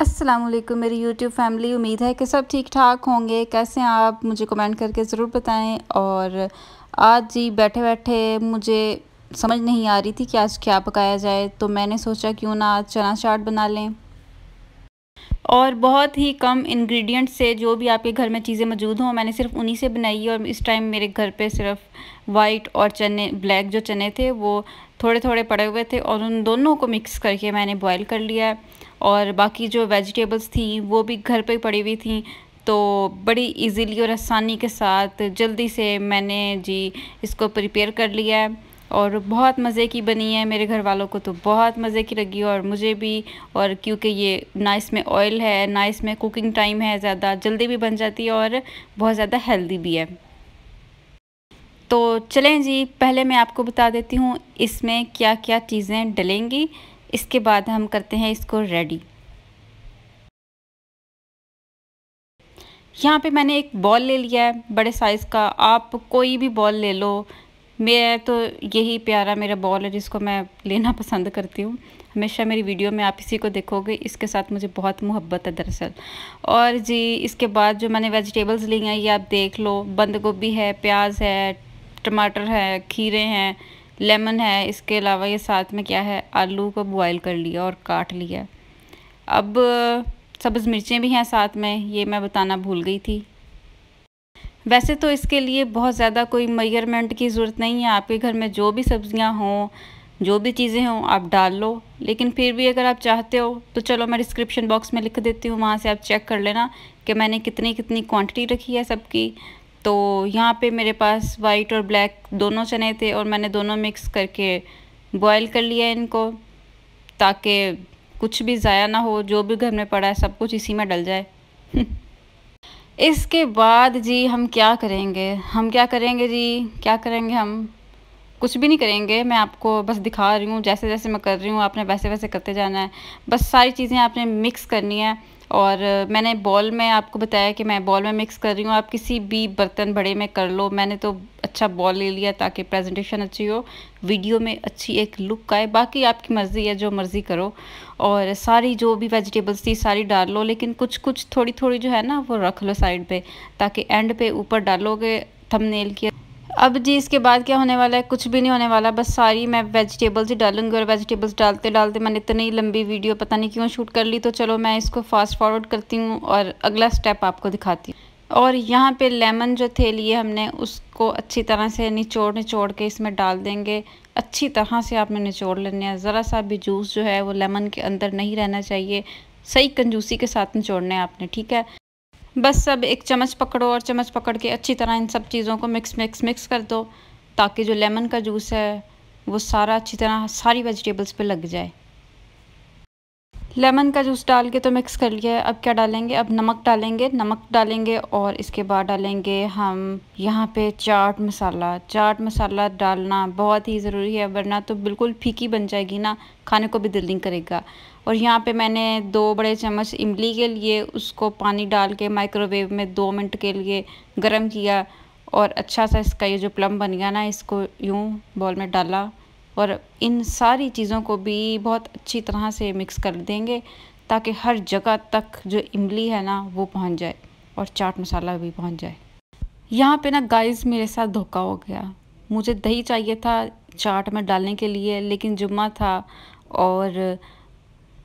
असलम मेरी YouTube family उम्मीद है कि सब ठीक ठाक होंगे कैसे हैं आप मुझे कमेंट करके ज़रूर बताएं और आज जी बैठे बैठे मुझे समझ नहीं आ रही थी कि आज क्या पकाया जाए तो मैंने सोचा क्यों ना आज चना चाट बना लें और बहुत ही कम इंग्रेडिएंट से जो भी आपके घर में चीज़ें मौजूद हों मैंने सिर्फ उन्हीं से बनाई और इस टाइम मेरे घर पे सिर्फ वाइट और चने ब्लैक जो चने थे वो थोड़े थोड़े पड़े हुए थे और उन दोनों को मिक्स करके मैंने बॉयल कर लिया है और बाकी जो वेजिटेबल्स थी वो भी घर पे पड़ी हुई थी तो बड़ी इजीली और आसानी के साथ जल्दी से मैंने जी इसको प्रिपेयर कर लिया है और बहुत मज़े की बनी है मेरे घर वालों को तो बहुत मज़े की लगी और मुझे भी और क्योंकि ये ना इसमें ऑयल है ना इसमें कुकिंग टाइम है ज़्यादा जल्दी भी बन जाती है और बहुत ज़्यादा हेल्दी भी है तो चलें जी पहले मैं आपको बता देती हूँ इसमें क्या क्या चीज़ें डलेंगी इसके बाद हम करते हैं इसको रेडी यहाँ पे मैंने एक बॉल ले लिया है बड़े साइज़ का आप कोई भी बॉल ले लो मेरा तो यही प्यारा मेरा बॉल है जिसको मैं लेना पसंद करती हूँ हमेशा मेरी वीडियो में आप इसी को देखोगे इसके साथ मुझे बहुत मोहब्बत है दरअसल और जी इसके बाद जो मैंने वेजिटेबल्स ली हैं ये आप देख लो बंद गोभी है प्याज है टमाटर है खीरे हैं लेमन है इसके अलावा ये साथ में क्या है आलू को बॉयल कर लिया और काट लिया अब सब्ज़ मिर्चें भी हैं साथ में ये मैं बताना भूल गई थी वैसे तो इसके लिए बहुत ज़्यादा कोई मयरमेंट की ज़रूरत नहीं है आपके घर में जो भी सब्ज़ियाँ हों जो भी चीज़ें हों आप डाल लो लेकिन फिर भी अगर आप चाहते हो तो चलो मैं डिस्क्रिप्शन बॉक्स में लिख देती हूँ वहाँ से आप चेक कर लेना कि मैंने कितनी कितनी क्वांटिटी रखी है सबकी तो यहाँ पे मेरे पास वाइट और ब्लैक दोनों चने थे और मैंने दोनों मिक्स करके बॉयल कर लिया इनको ताकि कुछ भी ज़ाया ना हो जो भी घर में पड़ा है सब कुछ इसी में डल जाए इसके बाद जी हम क्या करेंगे हम क्या करेंगे जी क्या करेंगे हम कुछ भी नहीं करेंगे मैं आपको बस दिखा रही हूँ जैसे जैसे मैं कर रही हूँ आपने वैसे वैसे करते जाना है बस सारी चीज़ें आपने मिक्स करनी है और मैंने बॉल में आपको बताया कि मैं बॉल में मिक्स कर रही हूँ आप किसी भी बर्तन बड़े में कर लो मैंने तो अच्छा बॉल ले लिया ताकि प्रेजेंटेशन अच्छी हो वीडियो में अच्छी एक लुक आए बाकी आपकी मर्ज़ी है जो मर्ज़ी करो और सारी जो भी वेजिटेबल्स थी सारी डाल लो लेकिन कुछ कुछ थोड़ी थोड़ी जो है ना वो रख लो साइड पर ताकि एंड पे ऊपर डालोगे थंबनेल की अब जी इसके बाद क्या होने वाला है कुछ भी नहीं होने वाला बस सारी मैं वेजिटेबल्स ही डालूंगी और वेजिटेबल्स डालते डालते मैंने इतनी लंबी वीडियो पता नहीं क्यों शूट कर ली तो चलो मैं इसको फास्ट फॉरवर्ड करती हूँ और अगला स्टेप आपको दिखाती हूँ और यहाँ पे लेमन जो थे लिए हमने उसको अच्छी तरह से निचोड़ निचोड़ के इसमें डाल देंगे अच्छी तरह से आपने निचोड़ लेने हैं ज़रा सा भी जूस जो है वो लेमन के अंदर नहीं रहना चाहिए सही कंजूसी के साथ निचोड़ने आपने ठीक है बस सब एक चम्मच पकड़ो और चम्मच पकड़ के अच्छी तरह इन सब चीज़ों को मिक्स मिक्स मिक्स कर दो ताकि जो लेमन का जूस है वो सारा अच्छी तरह सारी वेजिटेबल्स पे लग जाए लेमन का जूस डाल के तो मिक्स कर लिया है अब क्या डालेंगे अब नमक डालेंगे नमक डालेंगे और इसके बाद डालेंगे हम यहाँ पे चाट मसाला चाट मसाला डालना बहुत ही ज़रूरी है वरना तो बिल्कुल फीकी बन जाएगी ना खाने को भी दिल नहीं करेगा और यहाँ पे मैंने दो बड़े चम्मच इमली के लिए उसको पानी डाल के माइक्रोवेव में दो मिनट के लिए गर्म किया और अच्छा सा इसका ये जो प्लम बन गया ना इसको यूँ बॉल में डाला और इन सारी चीज़ों को भी बहुत अच्छी तरह से मिक्स कर देंगे ताकि हर जगह तक जो इमली है ना वो पहुंच जाए और चाट मसाला भी पहुंच जाए यहाँ पे ना गाइस मेरे साथ धोखा हो गया मुझे दही चाहिए था चाट में डालने के लिए लेकिन जुम्मा था और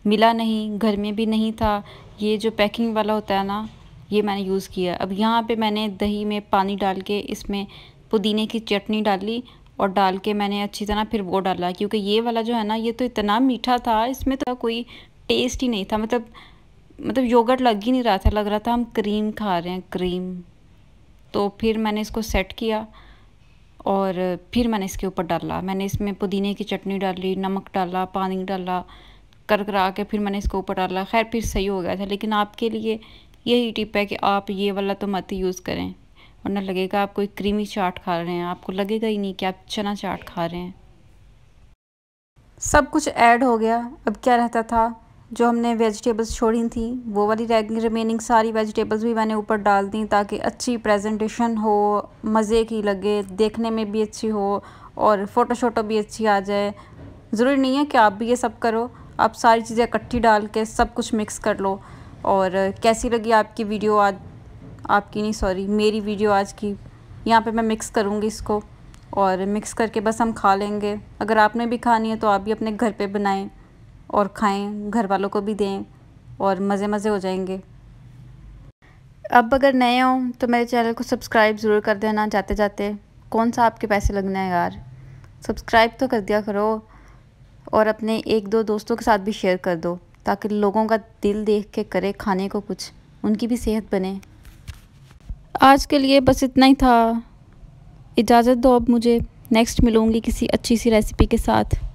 मिला नहीं घर में भी नहीं था ये जो पैकिंग वाला होता है ना ये मैंने यूज़ किया अब यहाँ पे मैंने दही में पानी डाल के इसमें पुदीने की चटनी डाली और डाल के मैंने अच्छी तरह फिर वो डाला क्योंकि ये वाला जो है ना ये तो इतना मीठा था इसमें तो कोई टेस्ट ही नहीं था मतलब मतलब योगर्ट लग ही नहीं रहा था लग रहा था हम क्रीम खा रहे हैं क्रीम तो फिर मैंने इसको सेट किया और फिर मैंने इसके ऊपर डाला मैंने इसमें पुदीने की चटनी डाली नमक डाला पानी डाला कर करा के फिर मैंने इसको ऊपर डाला खैर फिर सही हो गया था लेकिन आपके लिए यही टिप है कि आप ये वाला तो मत यूज़ करें वरना लगेगा आप कोई क्रीमी चाट खा रहे हैं आपको लगेगा ही नहीं कि आप चना चाट खा रहे हैं सब कुछ ऐड हो गया अब क्या रहता था जो हमने वेजिटेबल्स छोड़ी थी वो वाली रिमेनिंग सारी वेजिटेबल्स भी मैंने ऊपर डाल दी ताकि अच्छी प्रेजेंटेशन हो मज़े की लगे देखने में भी अच्छी हो और फ़ोटो शोटो भी अच्छी आ जाए ज़रूरी नहीं है कि आप भी ये सब करो आप सारी चीज़ें इकट्ठी डाल के सब कुछ मिक्स कर लो और कैसी लगी आपकी वीडियो आज आपकी नहीं सॉरी मेरी वीडियो आज की यहाँ पे मैं मिक्स करूँगी इसको और मिक्स करके बस हम खा लेंगे अगर आपने भी खानी है तो आप भी अपने घर पे बनाएं और खाएं घर वालों को भी दें और मज़े मज़े हो जाएंगे अब अगर नए हों तो मेरे चैनल को सब्सक्राइब ज़रूर कर देना जाते जाते कौन सा आपके पैसे लगने हैं यार सब्सक्राइब तो कर दिया करो और अपने एक दो दोस्तों के साथ भी शेयर कर दो ताकि लोगों का दिल देख के करे खाने को कुछ उनकी भी सेहत बने आज के लिए बस इतना ही था इजाज़त दो अब मुझे नेक्स्ट मिलूँगी किसी अच्छी सी रेसिपी के साथ